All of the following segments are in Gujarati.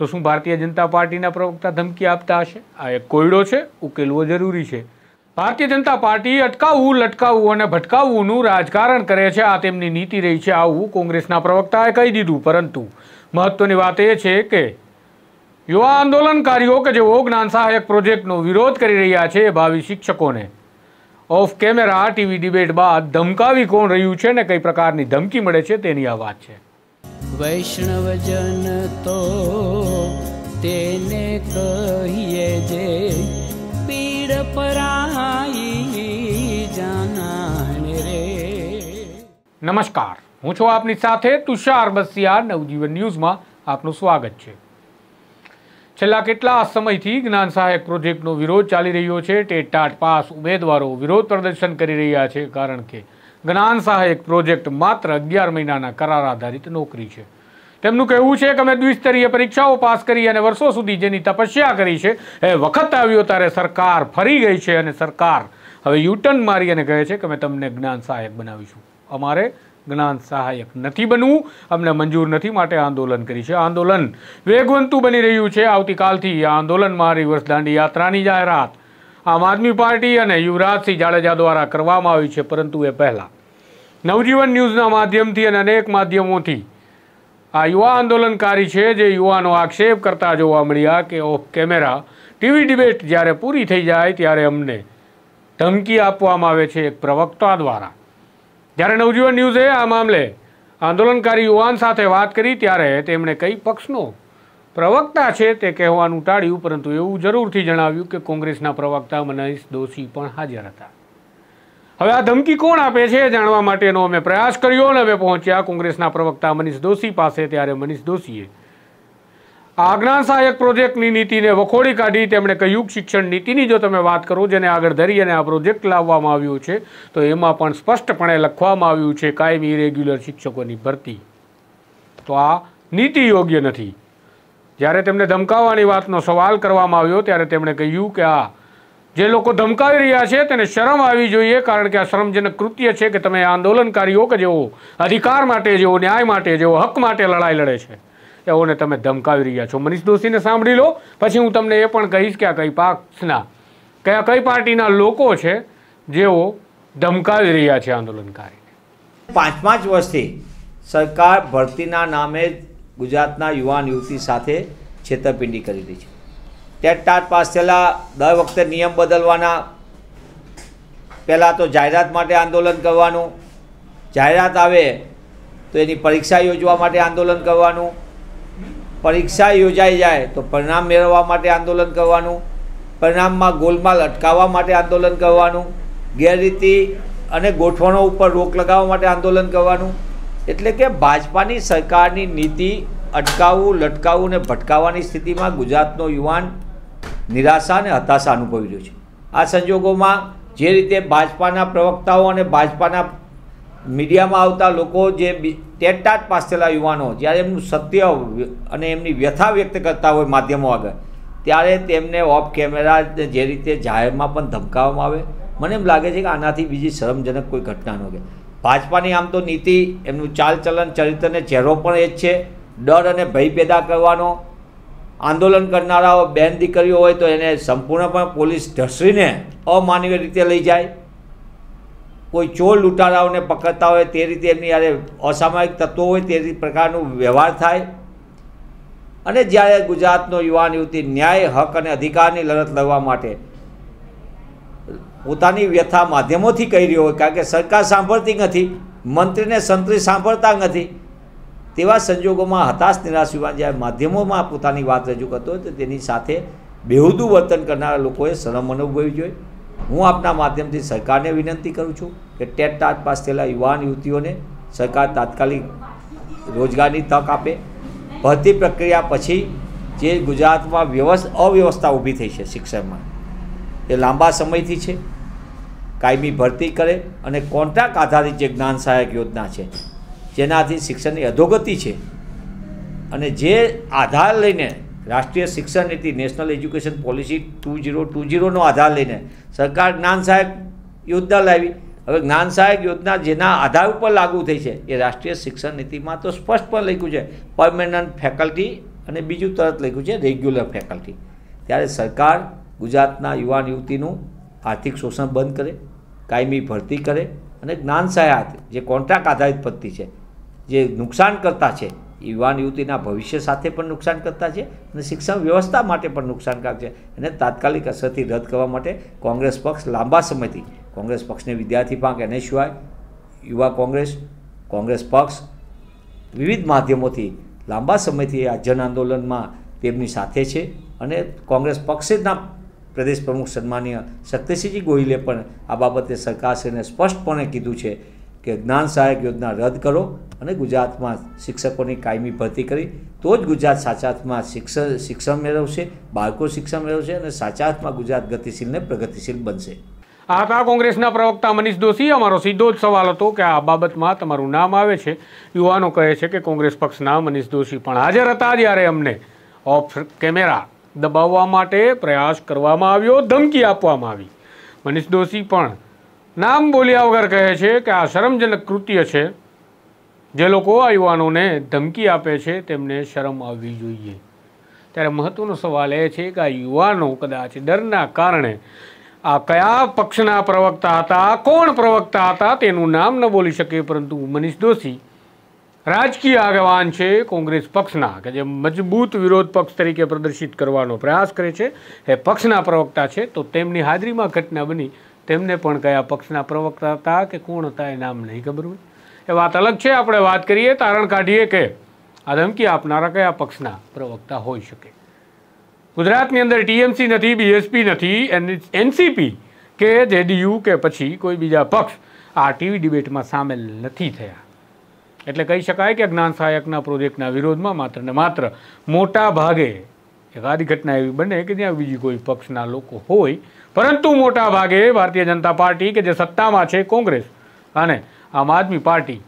તો શું ભારતીય જનતા પાર્ટીના પ્રવક્તા ધમકી આપતા હશે આ એક કોયડો છે ઉકેલવો જરૂરી છે ભારતીય જનતા પાર્ટી અટકાવવું લટકાવવું અને ભટકાવવુંનું રાજકારણ કરે છે આ તેમની નીતિ રહી છે આવું કોંગ્રેસના પ્રવક્તાએ કહી દીધું પરંતુ મહત્વની વાત એ છે કે યુવા આંદોલનકારીઓ કે જેઓ જ્ઞાન સહાયક પ્રોજેક્ટનો વિરોધ કરી રહ્યા છે ભાવિ શિક્ષકોને ઓફ કેમેરા ટીવી ડિબેટ બાદ ધમકાવી કોણ રહ્યું છે ને કઈ પ્રકારની ધમકી મળે છે તેની આ વાત છે વૈષ્ણવજન તો તેને કહીએ જે પીડ પરાઈ જાનાને રે નમસ્કાર હું છું આપની સાથે તુષાર બસિયા નવજીવન ન્યૂઝમાં આપનું સ્વાગત છે છેલ્લા કેટલા સમયથી જ્ઞાન સહાયક પ્રોજેક્ટનો વિરોધ ચાલી રહ્યો છે તે ટાટ પાસ ઉમેદવારો વિરોધ પ્રદર્શન કરી રહ્યા છે કારણ કે જ્ઞાન સહાયક પ્રોજેક્ટ માત્ર અગિયાર મહિનાના કરાર આધારિત નોકરી છે તેમનું કહેવું છે કે અમે દ્વિસ્તરીય પરીક્ષાઓ પાસ કરી અને વર્ષો સુધી જેની તપસ્યા કરી છે એ વખત આવ્યો ત્યારે સરકાર ફરી ગઈ છે અને સરકાર હવે યુટર્ન મારી અને કહે છે કે અમે તમને જ્ઞાન સહાયક બનાવીશું અમારે જ્ઞાન સહાયક નથી બનવું અમને મંજૂર નથી માટે આંદોલન કરી છે આંદોલન વેગવંતું બની રહ્યું છે આવતીકાલથી આ આંદોલન મારી દાંડી યાત્રાની જાહેરાત આમ આદમી પાર્ટી અને યુવરાજસિંહ જાડેજા દ્વારા કરવામાં આવ્યું છે પરંતુ એ પહેલાં નવજીવન ન્યૂઝના માધ્યમથી અને અનેક માધ્યમોથી આ યુવા આંદોલનકારી છે જે યુવાનો આક્ષેપ કરતા જોવા મળ્યા કે ઓફ કેમેરા ટીવી ડિબેટ જ્યારે પૂરી થઈ જાય ત્યારે અમને ધમકી આપવામાં આવે છે એક પ્રવક્તા દ્વારા જ્યારે નવજીવન ન્યૂઝે આ મામલે આંદોલનકારી યુવાન સાથે વાત કરી ત્યારે તેમણે કઈ પક્ષનો પ્રવક્તા છે તે કહેવાનું ટાળ્યું પરંતુ એવું જરૂરથી જણાવ્યું કે કોંગ્રેસના પ્રવક્તા મનીષ દોશી પણ હાજર હતા હવે આ ધમકી કોણ આપે છે જાણવા માટેનો અમે પ્રયાસ કર્યો અને અમે પહોંચ્યા કોંગ્રેસના પ્રવક્તા મનીષ દોશી પાસે ત્યારે મનીષ દોશીએ આજ્ઞા સહાયક પ્રોજેક્ટની નીતિને વખોડી કાઢી તેમણે કહ્યું શિક્ષણ નીતિની જો તમે વાત કરો જેને આગળ ધરી અને આ પ્રોજેક્ટ લાવવામાં આવ્યો છે તો એમાં પણ સ્પષ્ટપણે લખવામાં આવ્યું છે કાયમી રેગ્યુલર શિક્ષકોની ભરતી તો આ નીતિ યોગ્ય નથી જ્યારે તેમને ધમકાવવાની વાતનો સવાલ કરવામાં આવ્યો ત્યારે તેમણે કહ્યું કે આ જે લોકો ધમકાવી રહ્યા છે તેને શરમ આવી જોઈએ કારણ કે આ શરમજનક કૃત્ય છે કે તમે આંદોલનકારીઓ કે જેઓ અધિકાર માટે જેઓ ન્યાય માટે જેઓ હક માટે લડાઈ લડે છે એઓને તમે ધમકાવી રહ્યા છો મનીષ દોશીને સાંભળી લો પછી હું તમને એ પણ કહીશ કે આ કઈ પાક્ષના કયા કઈ પાર્ટીના લોકો છે જેઓ ધમકાવી રહ્યા છે આંદોલનકારી પાંચ પાંચ વર્ષથી સરકાર ભરતીના નામે ગુજરાતના યુવાન યુવતી સાથે છેતરપિંડી કરી રહી છે ટેટ પાસ થયેલા દર વખતે નિયમ બદલવાના પહેલાં તો જાહેરાત માટે આંદોલન કરવાનું જાહેરાત આવે તો એની પરીક્ષા યોજવા માટે આંદોલન કરવાનું પરીક્ષા યોજાઈ જાય તો પરિણામ મેળવવા માટે આંદોલન કરવાનું પરિણામમાં ગોલમાલ અટકાવવા માટે આંદોલન કરવાનું ગેરરીતિ અને ગોઠવણો ઉપર રોક લગાવવા માટે આંદોલન કરવાનું એટલે કે ભાજપાની સરકારની નીતિ અટકાવવું લટકાવવું ને ભટકાવવાની સ્થિતિમાં ગુજરાતનો યુવાન નિરાશા અને હતાશા અનુભવી રહ્યો છે આ સંજોગોમાં જે રીતે ભાજપાના પ્રવક્તાઓ અને ભાજપાના મીડિયામાં આવતા લોકો જે ટેટાટ પાસ યુવાનો જ્યારે એમનું સત્ય અને એમની વ્યથા વ્યક્ત કરતા હોય માધ્યમો આગળ ત્યારે તેમને ઓફ કેમેરા જે રીતે જાહેરમાં પણ ધમકાવવામાં આવે મને એમ લાગે છે કે આનાથી બીજી શરમજનક કોઈ ઘટના ન હોય ભાજપાની આમ તો નીતિ એમનું ચાલચલન ચરિત્રને ચહેરો પણ એ જ છે ડર અને ભય પેદા કરવાનો આંદોલન કરનારાઓ બેન દીકરીઓ હોય તો એને સંપૂર્ણપણે પોલીસ ઢસરીને અમાનવીય રીતે લઈ જાય કોઈ ચોર લૂંટારાઓને પકડતા હોય તે રીતે એમની જ્યારે અસામાયિક તત્વો હોય તે રીતે પ્રકારનું વ્યવહાર થાય અને જ્યારે ગુજરાતનો યુવાન યુવતી ન્યાય હક અને અધિકારની લડત લડવા માટે પોતાની વ્યથા માધ્યમોથી કહી રહ્યો હોય કારણ કે સરકાર સાંભળતી નથી મંત્રીને સંત્રી સાંભળતા નથી તેવા સંજોગોમાં હતાશ નિરાશ વિવાદ જ્યારે માધ્યમોમાં પોતાની વાત રજૂ કરતો હોય તો તેની સાથે બેહુદું વર્તન કરનારા લોકોએ શરમ અનુભવવી જોઈએ હું આપના માધ્યમથી સરકારને વિનંતી કરું છું કે ટેટ ટાટ પાસ થયેલા યુવાન યુવતીઓને સરકાર તાત્કાલિક રોજગારની તક આપે ભરતી પ્રક્રિયા પછી જે ગુજરાતમાં વ્યવસ્થા અવ્યવસ્થા ઊભી થઈ છે શિક્ષણમાં એ લાંબા સમયથી છે કાયમી ભરતી કરે અને કોન્ટ્રાક્ટ આધારિત જે જ્ઞાન સહાયક યોજના છે જેનાથી શિક્ષણની અધોગતિ છે અને જે આધાર લઈને રાષ્ટ્રીય શિક્ષણ નીતિ national education policy two zero two ઝીરોનો આધાર લઈને સરકાર જ્ઞાન સહાયક યોજના લાવી હવે જ્ઞાન સહાયક યોજના જેના આધાર ઉપર લાગુ થઈ છે એ રાષ્ટ્રીય શિક્ષણ નીતિમાં તો સ્પષ્ટ પણ લખ્યું છે પરમેનન્ટ ફેકલ્ટી અને બીજું તરત લખ્યું છે રેગ્યુલર ફેકલ્ટી ત્યારે સરકાર ગુજરાતના યુવાન યુવતીનું આર્થિક શોષણ બંધ કરે કાયમી ભરતી કરે અને જ્ઞાન સહાયક જે કોન્ટ્રાક્ટ આધારિત પદ્ધતિ છે જે નુકસાન કરતા છે યુવાન યુવતીના ભવિષ્ય સાથે પણ નુકસાન કરતા છે અને શિક્ષણ વ્યવસ્થા માટે પણ નુકસાનકારક છે અને તાત્કાલિક અસરથી રદ કરવા માટે કોંગ્રેસ પક્ષ લાંબા સમયથી કોંગ્રેસ પક્ષને વિદ્યાર્થી પાંખ એને સિવાય યુવા કોંગ્રેસ કોંગ્રેસ પક્ષ વિવિધ માધ્યમોથી લાંબા સમયથી આ જન આંદોલનમાં તેમની સાથે છે અને કોંગ્રેસ પક્ષના પ્રદેશ પ્રમુખ સન્માનીય શક્તિસિંહજી ગોહિલે પણ આ બાબતે સરકારશ્રીને સ્પષ્ટપણે કીધું છે કે જ્ઞાન સહાયક યોજના રદ કરો અને ગુજરાતમાં શિક્ષકોની કાયમી ભરતી કરી તો જ ગુજરાત સાચાર્થમાં શિક્ષણ શિક્ષણ મેળવશે બાળકો શિક્ષણ મેળવશે અને સાચા સાચાર્થમાં ગુજરાત ગતિશીલને પ્રગતિશીલ બનશે આ હતા કોંગ્રેસના પ્રવક્તા મનીષ દોશી અમારો સીધો જ સવાલ હતો કે આ બાબતમાં તમારું નામ આવે છે યુવાનો કહે છે કે કોંગ્રેસ પક્ષના મનીષ દોશી પણ હાજર હતા જ્યારે અમને ઓફ કેમેરા દબાવવા માટે પ્રયાસ કરવામાં આવ્યો ધમકી આપવામાં આવી મનીષ દોશી પણ નામ બોલ્યા વગર કહે છે કે આ શરમજનક કૃત્ય છે જે લોકો આ યુવાનોને ધમકી આપે છે તેમને શરમ આવવી જોઈએ ત્યારે મહત્ત્વનો સવાલ એ છે કે આ યુવાનો કદાચ ડરના કારણે આ કયા પક્ષના પ્રવક્તા હતા કોણ પ્રવક્તા હતા તેનું નામ ન બોલી શકે પરંતુ મનીષ દોશી રાજકીય આગેવાન છે કોંગ્રેસ પક્ષના કે જે મજબૂત વિરોધ પક્ષ તરીકે પ્રદર્શિત કરવાનો પ્રયાસ કરે છે એ પક્ષના પ્રવક્તા છે તો તેમની હાજરીમાં ઘટના બની તેમને પણ કયા પક્ષના પ્રવક્તા હતા કે કોણ હતા એ નામ નહીં ખબર હોય એ વાત અલગ છે આપણે વાત કરીએ તારણ કાઢીએ કે આ ધમકી આપનારા કયા પક્ષના પ્રવક્તા હોઈ શકે ગુજરાતની અંદર ટીએમસી નથી બીએસપી નથી એનસીપી કે જેડીયુ કે પછી કોઈ બીજા પક્ષ આ ટીવી ડિબેટમાં સામેલ નથી થયા એટલે કહી શકાય કે જ્ઞાન સહાયકના પ્રોજેક્ટના વિરોધમાં માત્ર ને માત્ર મોટા ભાગે એકાદી ઘટના એવી બને કે જ્યાં બીજી કોઈ પક્ષના લોકો હોય પરંતુ મોટા ભાગે ભારતીય જનતા પાર્ટી કે જે સત્તામાં છે કોંગ્રેસ અને આમ આદમી પાર્ટી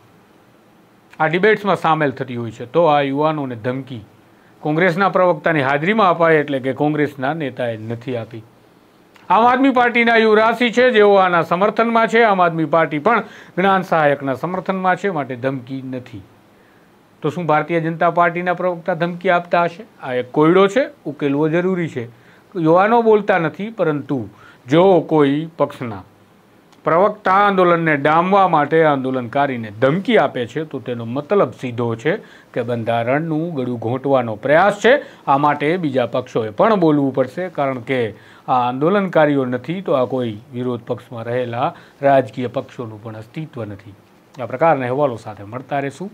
આ ડિબેટ્સમાં સામેલ થતી હોય છે તો આ યુવાનોને ધમકી કોંગ્રેસના પ્રવક્તાની હાજરીમાં અપાય એટલે કે કોંગ્રેસના નેતાએ નથી આપી આમ આદમી પાર્ટીના યુવરાશિ છે જેઓ આના સમર્થનમાં છે આમ આદમી પાર્ટી પણ જ્ઞાન સહાયકના સમર્થનમાં છે માટે ધમકી નથી તો શું ભારતીય જનતા પાર્ટીના પ્રવક્તા ધમકી આપતા હશે આ એક કોયડો છે ઉકેલવો જરૂરી છે યુવાનો બોલતા નથી પરંતુ જો કોઈ પક્ષના પ્રવક્તા આંદોલનને ડામવા માટે આંદોલનકારીને ધમકી આપે છે તો તેનો મતલબ સીધો છે કે બંધારણનું ગળું ઘોંટવાનો પ્રયાસ છે આ માટે બીજા પક્ષોએ પણ બોલવું પડશે કારણ કે આ આંદોલનકારીઓ નથી તો આ કોઈ વિરોધ પક્ષમાં રહેલા રાજકીય પક્ષોનું પણ અસ્તિત્વ નથી આ પ્રકારના અહેવાલો સાથે મળતા રહેશું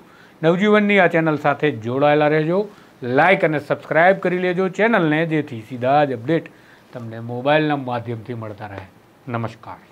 નવજીવનની આ ચેનલ સાથે જોડાયેલા રહેજો લાઇક અને સબસ્ક્રાઇબ કરી લેજો ચેનલને જેથી સીધા જ અપડેટ તમને મોબાઈલના માધ્યમથી મળતા રહે નમસ્કાર